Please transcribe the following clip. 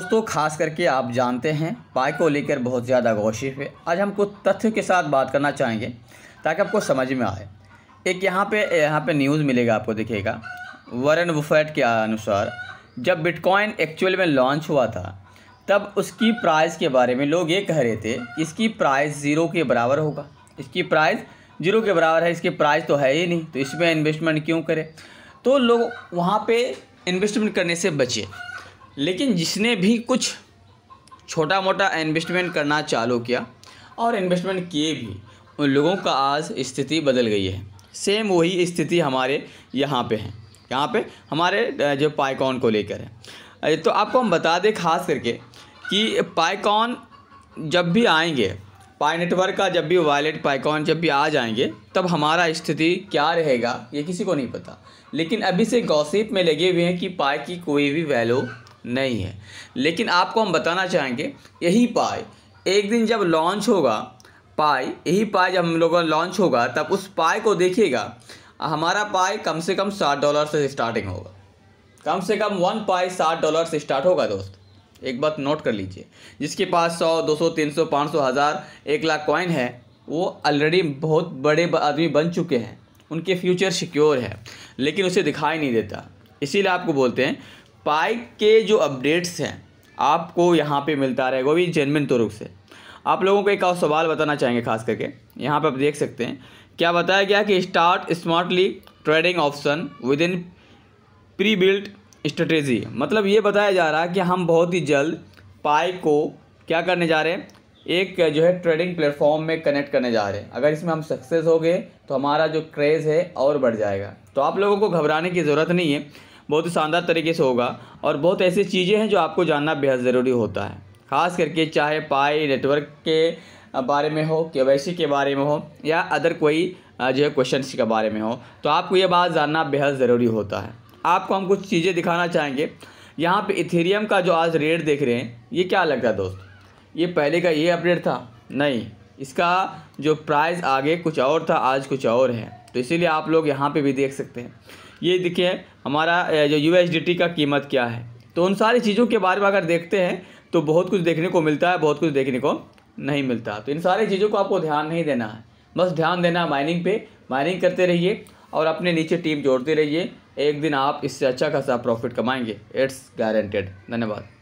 दोस्तों खास करके आप जानते हैं पाए को लेकर बहुत ज़्यादा गौशिफ है आज हम कुछ तथ्य के साथ बात करना चाहेंगे ताकि आपको समझ में आए एक यहाँ पे यहाँ पे न्यूज़ मिलेगा आपको देखिएगा वरन वुफेट के अनुसार जब बिटकॉइन एक्चुअल में लॉन्च हुआ था तब उसकी प्राइस के बारे में लोग ये कह रहे थे कि इसकी प्राइस ज़ीरो के बराबर होगा इसकी प्राइस ज़ीरो के बराबर है इसकी प्राइस तो है ही नहीं तो इसमें इन्वेस्टमेंट क्यों करें तो लोग वहाँ पर इन्वेस्टमेंट करने से बचे लेकिन जिसने भी कुछ छोटा मोटा इन्वेस्टमेंट करना चालू किया और इन्वेस्टमेंट किए भी उन लोगों का आज स्थिति बदल गई है सेम वही स्थिति हमारे यहाँ पे है यहाँ पे हमारे जो पाइकॉन को लेकर है तो आपको हम बता दें खास करके कि पाइकॉन जब भी आएंगे पाई नेटवर्क का जब भी वॉलेट पाइकॉन जब भी आ जाएंगे तब हमारा स्थिति क्या रहेगा ये किसी को नहीं पता लेकिन अभी से गॉसिप में लगे हुए हैं कि पाई की कोई भी वैल्यू नहीं है लेकिन आपको हम बताना चाहेंगे यही पाए एक दिन जब लॉन्च होगा पाई यही पाई जब हम लोगों का लॉन्च होगा तब उस पाई को देखिएगा हमारा पाई कम से कम साठ डॉलर से स्टार्टिंग होगा कम से कम वन पाई साठ डॉलर से स्टार्ट होगा दोस्त एक बात नोट कर लीजिए जिसके पास सौ दो सौ तीन सौ पाँच सौ हज़ार एक लाख कॉइन है वो ऑलरेडी बहुत बड़े आदमी बन चुके हैं उनके फ्यूचर सिक्योर है लेकिन उसे दिखाई नहीं देता इसीलिए आपको बोलते हैं बाइक के जो अपडेट्स हैं आपको यहाँ पे मिलता रहेगा वो भी जेनमिन तुरुक से आप लोगों को एक और सवाल बताना चाहेंगे खास करके यहाँ पे आप देख सकते हैं क्या बताया गया कि start smartly trading option with in prebuilt strategy मतलब ये बताया जा रहा है कि हम बहुत ही जल्द पाई को क्या करने जा रहे हैं एक जो है ट्रेडिंग प्लेटफॉर्म में कनेक्ट करने जा रहे हैं अगर इसमें हम सक्सेस हो गए तो हमारा जो क्रेज़ है और बढ़ जाएगा तो आप लोगों को घबराने की ज़रूरत नहीं है बहुत ही शानदार तरीके से होगा और बहुत ऐसी चीज़ें हैं जो आपको जानना बेहद ज़रूरी होता है ख़ास करके चाहे पाई नेटवर्क के बारे में हो के के बारे में हो या अदर कोई जो है क्वेश्चन के बारे में हो तो आपको ये बात जानना बेहद ज़रूरी होता है आपको हम कुछ चीज़ें दिखाना चाहेंगे यहाँ पे इथेरियम का जो आज रेट देख रहे हैं ये क्या लग रहा है दोस्त ये पहले का ये अपडेट था नहीं इसका जो प्राइस आगे कुछ और था आज कुछ और है तो इसीलिए आप लोग यहाँ पे भी देख सकते हैं ये देखिए हमारा जो यू का कीमत क्या है तो उन सारी चीज़ों के बारे में अगर देखते हैं तो बहुत कुछ देखने को मिलता है बहुत कुछ देखने को नहीं मिलता तो इन सारी चीज़ों को आपको ध्यान नहीं देना है बस ध्यान देना माइनिंग पे माइनिंग करते रहिए और अपने नीचे टीम जोड़ते रहिए एक दिन आप इससे अच्छा खासा प्रॉफिट कमाएंगे इट्स गारंटेड धन्यवाद